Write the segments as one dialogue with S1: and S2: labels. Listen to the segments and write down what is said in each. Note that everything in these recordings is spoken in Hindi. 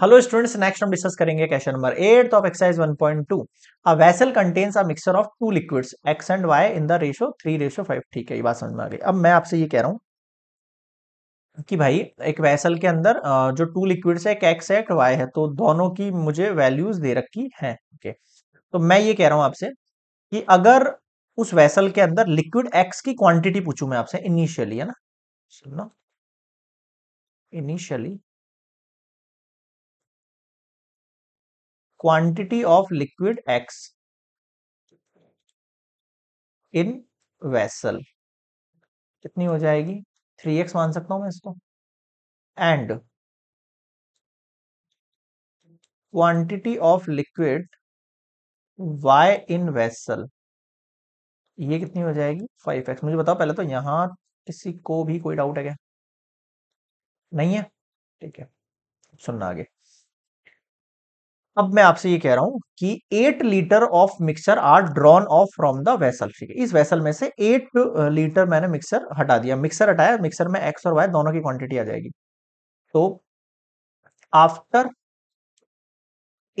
S1: हेलो स्टूडेंट्स नेक्स्ट हम डिस्कस करेंगे question number eight of exercise 1.2 a vessel contains a mixture of two liquids X and Y in the ratio three ratio five ठीक है ये बात समझ में आ गई अब मैं आपसे ये कह रहा हूँ कि भाई एक वैसल के अंदर जो टू लिक्विड्स है एक एक्स है एक वाई है तो दोनों की मुझे वैल्यूज दे रखी है ओके तो मैं ये कह रहा हूं आपसे कि अगर उस वैसल के अंदर लिक्विड एक्स की क्वांटिटी पूछू मैं आपसे
S2: इनिशियली है ना सुनना initially quantity of liquid x in vessel कितनी हो जाएगी थ्री एक्स मान सकता हूं मैं इसको and quantity of liquid
S1: y in vessel ये कितनी हो जाएगी फाइव एक्स मुझे बताओ पहले तो यहां किसी को भी कोई डाउट है क्या नहीं है ठीक है सुनना आगे अब मैं आपसे ये कह रहा हूं कि eight litre of mixer are drawn off from the vessel ठीक है इस वेसल में से एट लीटर uh, मैंने मिक्सर हटा दिया मिक्सर हटाया मिक्सर में एक्स और वाई दोनों की क्वांटिटी आ जाएगी तो
S2: after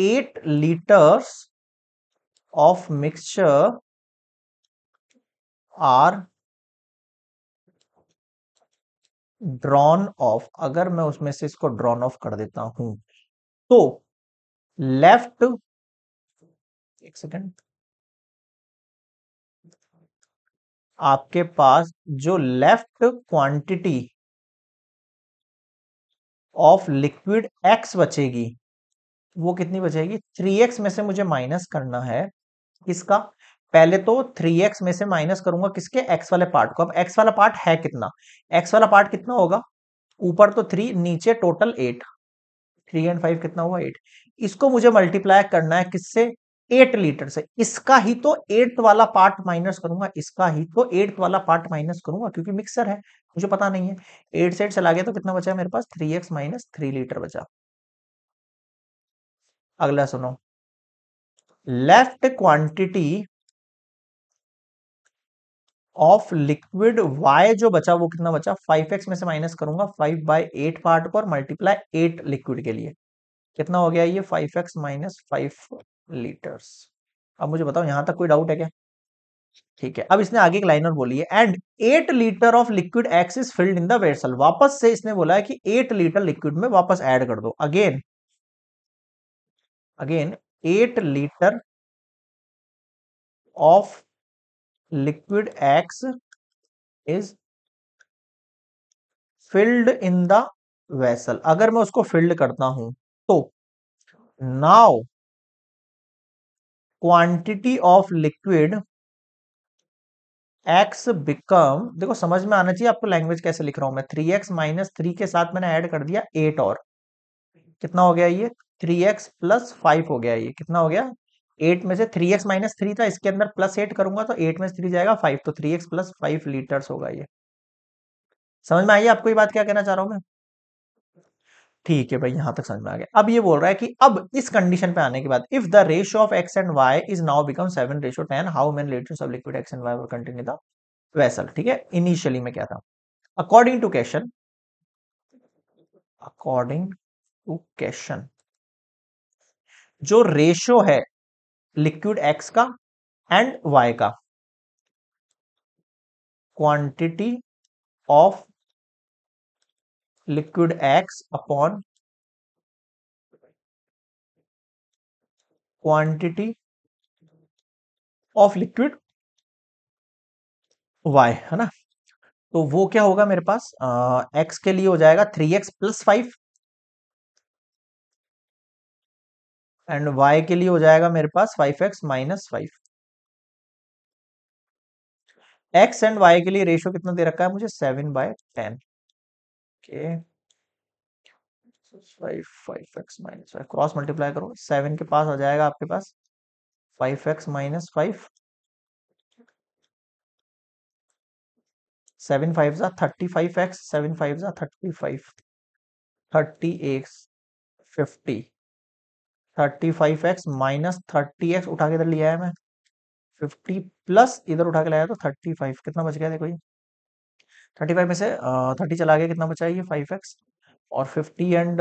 S2: eight litres of mixture are drawn off अगर मैं उसमें से इसको ड्रॉन ऑफ कर देता हूं तो लेफ्ट एक सेकेंड आपके पास जो left quantity of liquid
S1: X बचेगी वो कितनी बचेगी थ्री एक्स में से मुझे माइनस करना है किसका पहले तो थ्री एक्स में से माइनस करूंगा किसके एक्स वाले पार्ट को अब एक्स वाला पार्ट है कितना एक्स वाला पार्ट कितना होगा ऊपर तो थ्री नीचे total eight three and five कितना हुआ एट इसको मुझे मल्टीप्लाई करना है किससे एट लीटर से इसका ही तो एट वाला पार्ट माइनस करूंगा इसका ही तो एट वाला पार्ट माइनस करूंगा क्योंकि मिक्सर है मुझे पता नहीं है एट से एट चला गया तो कितना बचा है मेरे पास three X minus three litre बचा
S2: अगला सुनो left quantity of liquid Y
S1: जो बचा वो कितना बचा फाइव एक्स में से माइनस करूंगा फाइव बाई एट पार्ट को और मल्टीप्लाई एट लिक्विड के लिए कितना हो गया ये five X minus five litres अब मुझे बताओ यहां तक कोई डाउट है क्या ठीक है अब इसने आगे एक लाइनर बोली है and eight litre of liquid X is filled in the vessel वापस से इसने बोला है कि एट लीटर लिक्विड में वापस एड कर दो
S2: again again eight litre of liquid x is filled in the vessel अगर मैं उसको filled करता हूं तो now quantity of liquid X become देखो समझ
S1: में आना चाहिए आपको लैंग्वेज कैसे लिख रहा हूं मैं थ्री एक्स माइनस थ्री के साथ मैंने ऐड कर दिया एट और कितना हो गया ये थ्री एक्स प्लस फाइव हो गया ये कितना हो गया एट में से थ्री एक्स माइनस थ्री था इसके अंदर प्लस एट करूंगा तो एट में से थ्री जाएगा फाइव तो three X plus five litres होगा ये समझ में आइए आपको ये बात क्या कहना चाह रहा हूं मैं ठीक है भाई यहां तक समझ में आ गया अब ये बोल रहा है कि अब इस कंडीशन पे आने के बाद if the ratio of X and Y is now become seven ratio ten how many litres of liquid X and Y continue the vessel ठीक है इनिशियली में क्या था according to question according to
S2: question जो रेशियो है लिक्विड एक्स का एंड वाई का quantity of liquid X upon quantity of liquid Y है ना
S1: तो वो क्या होगा मेरे पास एक्स के लिए हो जाएगा three X plus five and y के लिए हो जाएगा मेरे पास five X minus
S2: five X and Y के लिए रेशियो कितना दे रखा है मुझे सेवन बाय टेन के
S1: क्रॉस मल्टीप्लाई करो सेवन के पास हो जाएगा आपके पास five X minus five seven five जा thirty five X seven five जा thirty five thirty X fifty thirty five X minus thirty X उठा के इधर लिया है मैं फिफ्टी प्लस इधर उठा के लाया तो थर्टी फाइव कितना बच गया देखो ये थर्टी फाइव में से थर्टी चला गया कितना बचा ये फाइव एक्स और फिफ्टी एंड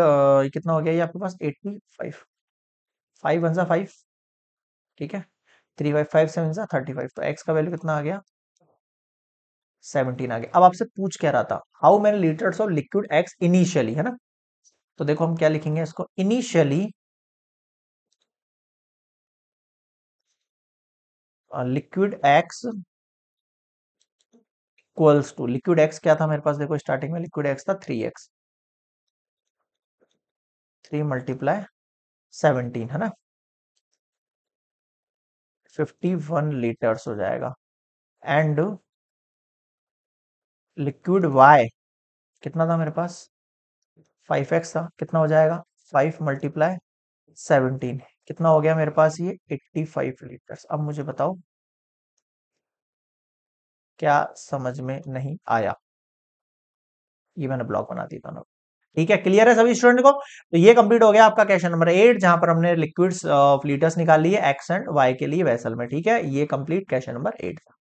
S1: कितना हो गया ये आपके पास एट्टी फाइव फाइव वन सा फाइव ठीक है थ्री फाइव फाइव सेवन सा थर्टी फाइव तो एक्स का वैल्यू कितना आ गया सेवनटीन आ गया अब आपसे पूछ क्या रहा था how many litres of liquid X initially है ना तो देखो हम क्या लिखेंगे
S2: इसको initially liquid X equals to liquid X क्या था मेरे पास देखो स्टार्टिंग में लिक्विड एक्स था three X three multiply seventeen है ना फिफ्टी वन लीटर्स हो जाएगा एंड
S1: लिक्विड वाई कितना था मेरे पास फाइव एक्स था कितना हो जाएगा फाइव मल्टीप्लाई सेवनटीन कितना हो गया मेरे पास ये 85 लीटर्स
S2: अब मुझे बताओ क्या समझ में नहीं आया ये मैंने ब्लॉग बना दिया दोनों ठीक है क्लियर है सभी स्टूडेंट को तो ये
S1: कंप्लीट हो गया आपका क्वेश्चन नंबर एट जहां पर हमने लिक्विड्स लीटर्स uh, निकाल लिए एक्स एंड वाई के लिए वैसल में ठीक है ये कंप्लीट क्वेश्चन नंबर एट था